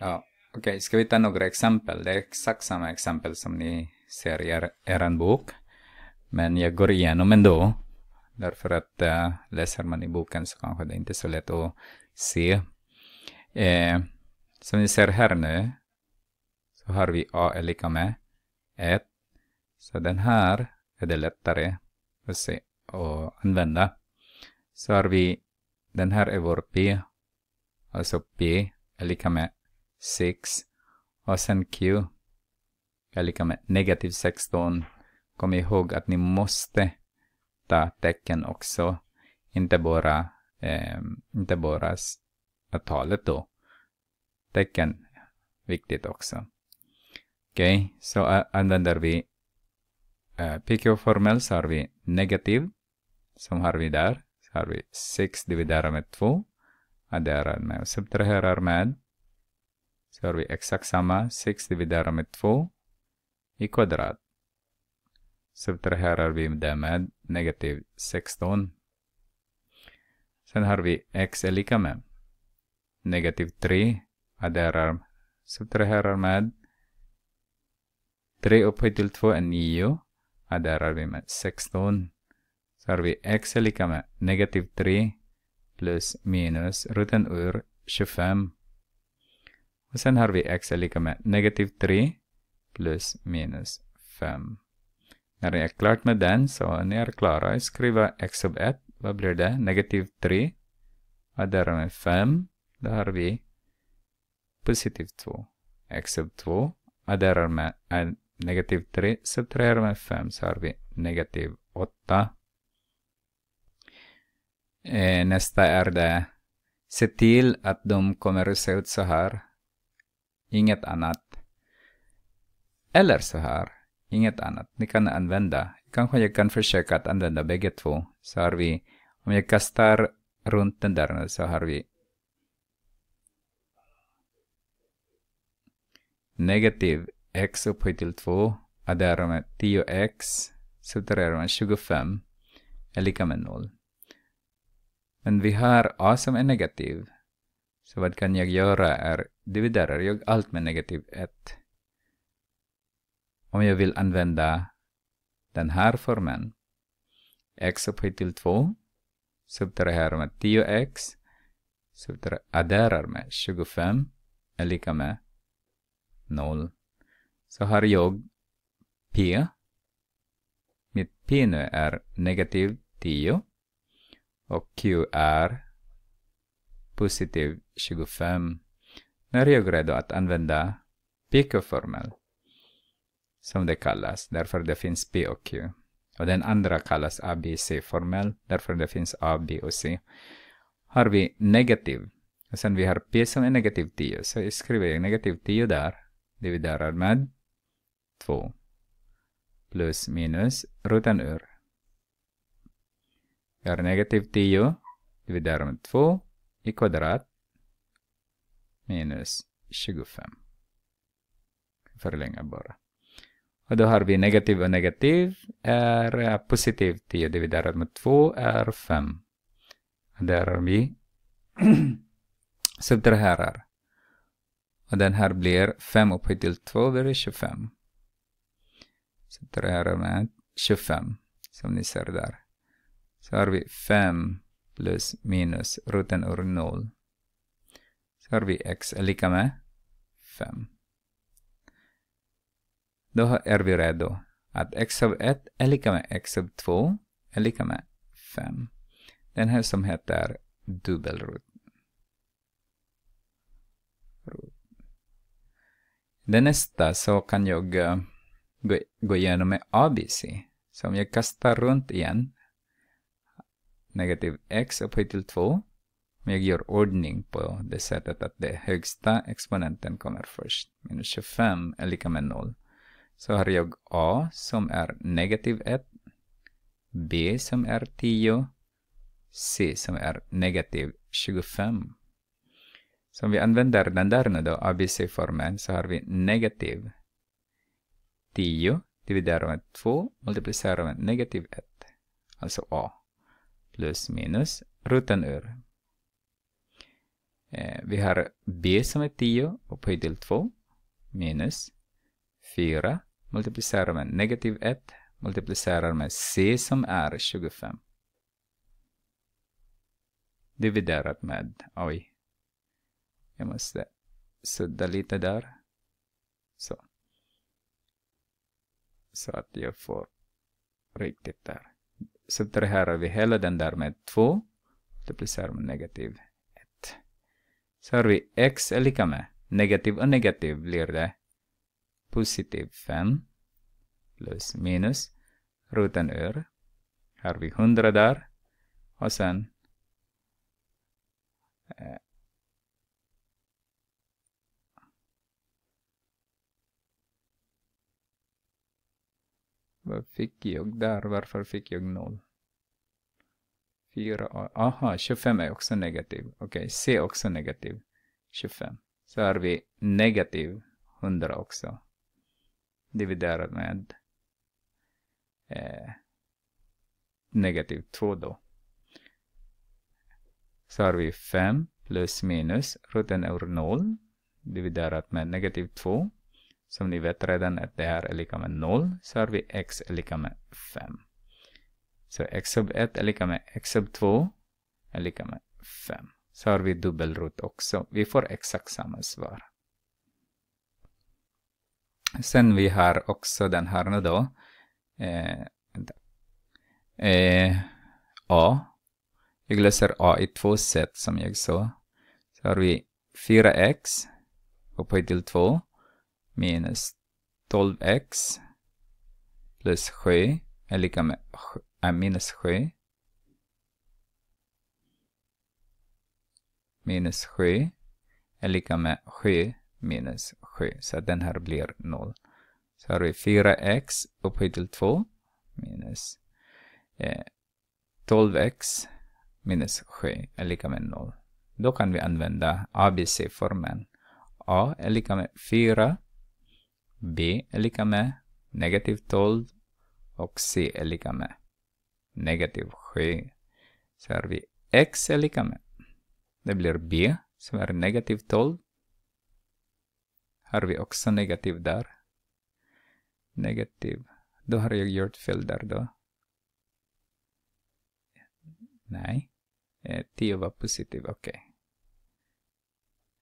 Ja, okej, okay. ska vi ta några exempel? Det är exakt samma exempel som ni ser i er, er bok. Men jag går igenom ändå. Därför att äh, läser man i boken så kanske det är inte är så lätt att se. Eh, som ni ser här nu så har vi A är lika med 1. Så den här är det lättare att, se, och använda. Så har vi, den här är vår P. Alltså P är lika med 6 och sen Q är lika med negativ 16. Kom ihåg att ni måste ta tecken också, inte bara, eh, inte bara talet då. Tecken, viktigt också. Okej, okay, så uh, använder vi uh, eh, PQ-formel så har vi negativ, som har vi där. Så har vi 6 dividerat med 2, adderar med och subtraherar med så har vi exakt samma. 6 dividerat med 2 i kvadrat. Subtraherar vi det med negativ 16. Sen har vi x är lika med negativ 3. Adderar, subtraherar med 3 upphöjt till 2 är 9. Adderar vi med 16. Så har vi x är lika med negativ 3 plus minus roten ur 25. Och sen har vi x är lika med negativ 3 plus minus 5. När ni är klart med den, så ni är klara, skriva x sub 1. Vad blir det? Negativ 3. Och där med 5. Då har vi positiv 2. x sub 2. Adderar med äh, negativ 3. Subtraherar med 5 så har vi negativ 8. Eh, nästa är det. Se till att de kommer att se ut så här inget annat. Eller så här, inget annat. Ni kan använda. Kanske jag kan försöka att använda bägge två. Så har vi, om jag kastar runt den där så har vi negativ x upphöjt till 2 adderar man 10x subtraherar man 25 är lika med 0. Men vi har a som är negativ så vad kan jag göra är dividerar jag allt med negativ 1. Om jag vill använda den här formen x upphöjt till 2 subtraherar med 10x adderar med 25 är lika med 0. Så har jag p. Mitt p nu är negativ 10 och q är positiv 25. När jag är redo att använda PQ-formel, som det kallas, därför det finns P och Q. Och den andra kallas ABC-formel, därför det finns A, B och C. Har vi negativ, och sen vi har P som är negativ 10, så jag skriver jag negativ 10 där, dividerar med 2 plus minus roten ur. Jag har negativ 10, dividerar med 2 i kvadrat minus 25. Förlänga bara. Och då har vi negativ och negativ är eh, positiv 10 dividerat med 2 är 5. Och där har vi subtraherar. Och den här blir 5 upphöjt till 2 blir 25. Subtraherar med 25 som ni ser där. Så har vi 5 plus minus roten ur 0. Så har vi x är lika med 5. Då är vi redo att x av 1 är lika med x av 2 är lika med 5. Den här som heter dubbelrot. Det nästa så kan jag eh, gå, gå igenom med ABC. Så om jag kastar runt igen negativ x upphöjt till 2. men jag gör ordning på det sättet att den högsta exponenten kommer först. Minus 25 är lika med 0. Så har jag a som är negativ 1, b som är 10, c som är negativ 25. Så om vi använder den där nu då, ABC-formen, så har vi negativ 10 dividerat med 2 multiplicerat med negativ 1, alltså a plus minus rutan ur. Eh, vi har b som är 10 upphöjt till 2 minus 4 multiplicerar med negativ 1 multiplicerar med c som är 25. Dividerat med, oj, jag måste sudda lite där. Så. Så att jag får riktigt där sätter här över hela den där med 2. Multiplicerar med negativ 1. Så har vi x är lika med negativ och negativ blir det positiv 5 plus minus roten ur. Har vi 100 där och sen eh, Vad fick jag där? Varför fick jag noll? fyra aha, 25 är också negativ. Okej, okay, C också negativ. 25. Så har vi negativ 100 också. Dividerat med eh, negativ 2 då. Så har vi 5 plus minus roten ur 0 dividerat med negativ 2 som ni vet redan att det här är lika med 0 så har vi x är lika med 5. Så x sub 1 är lika med x sub 2 är lika med 5. Så har vi dubbelrot också. Vi får exakt samma svar. Sen vi har också den här nu då. Eh, eh, A. Jag läser A i två sätt som jag sa. Så har vi 4x upphöjt till 2 minus 12x plus 7 är lika med är äh, minus 7. Minus 7 är lika med 7 minus 7. Så den här blir 0. Så har vi 4x upphöjt till 2 minus eh, 12x minus 7 är lika med 0. Då kan vi använda ABC-formen. A är lika med 4 b är lika med negativ 12 och c är lika med negativ 7. Så har vi x är lika med. Det blir b som är negativ 12. Har vi också negativ där. Negativ. Då har jag gjort fel där då. Nej. 10 eh, var positiv, okej.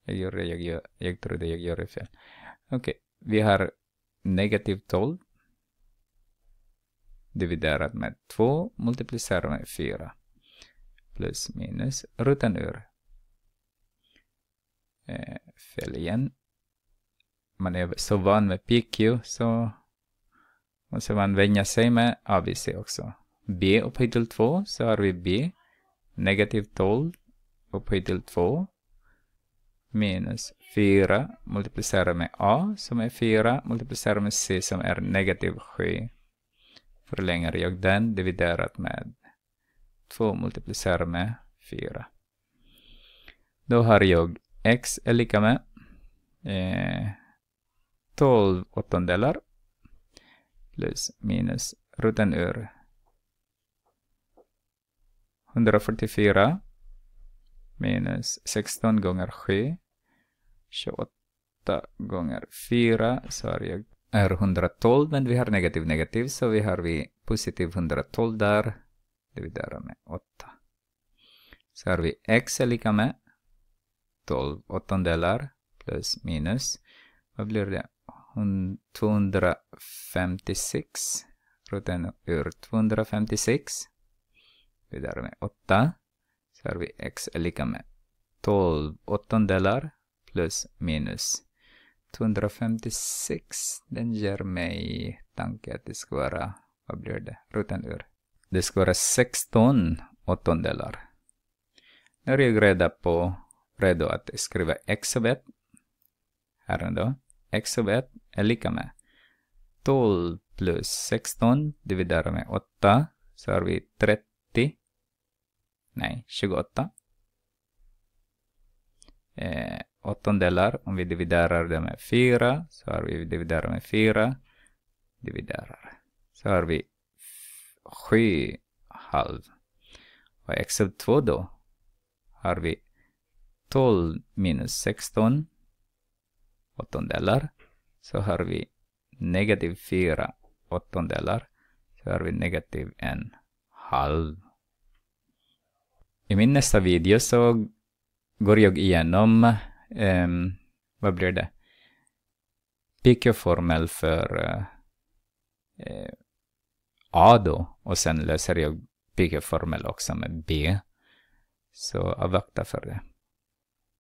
Okay. Jag, jag, jag, jag trodde jag gjorde fel. Okej. Okay. Vi har negativ 12 dividerat med 2 multiplicerat med 4 plus minus rutan ur. Eh, fel igen. Man är så van med PQ så måste man vänja sig med ABC också. B upphöjt till 2 så har vi B negativ 12 upphöjt till 2 minus 4 multiplicerat med A som är 4 multiplicerat med C som är negativ 7. Förlänger jag den dividerat med 2 multiplicerat med 4. Då har jag x är lika med eh, 12 åttondelar plus minus roten ur 144 minus 16 gånger 7 28 gånger 4 så är jag är 112, men vi har negativ negativ, så vi har vi positiv 112 där. Dividerar med 8. Så har vi x är lika med 12 åttondelar plus minus. Vad blir det? 256. Roten ur 256. Vidare med 8. Så har vi x är lika med 12 åttondelar plus minus. 256, den ger mig tanke att det ska vara, vad blir det, rutan ur. Det ska vara 16 åttondelar. Nu är jag reda på, redo att skriva x av 1. Här ändå. x av 1 är lika med 12 plus 16 dividerat med 8 så har vi 30. Nej, 28. Eh, åttondelar. Om vi dividerar det med fyra så har vi dividerat med fyra Dividerar. Så har vi sju halv. Och XL2 då har vi 12 minus 16 åttondelar. Så har vi negativ 4 åttondelar. Så har vi negativ en halv. I min nästa video så går jag igenom um, vad blir det? PQ-formel för uh, uh, A då och sen löser jag PQ-formel också med B. Så avvakta för det.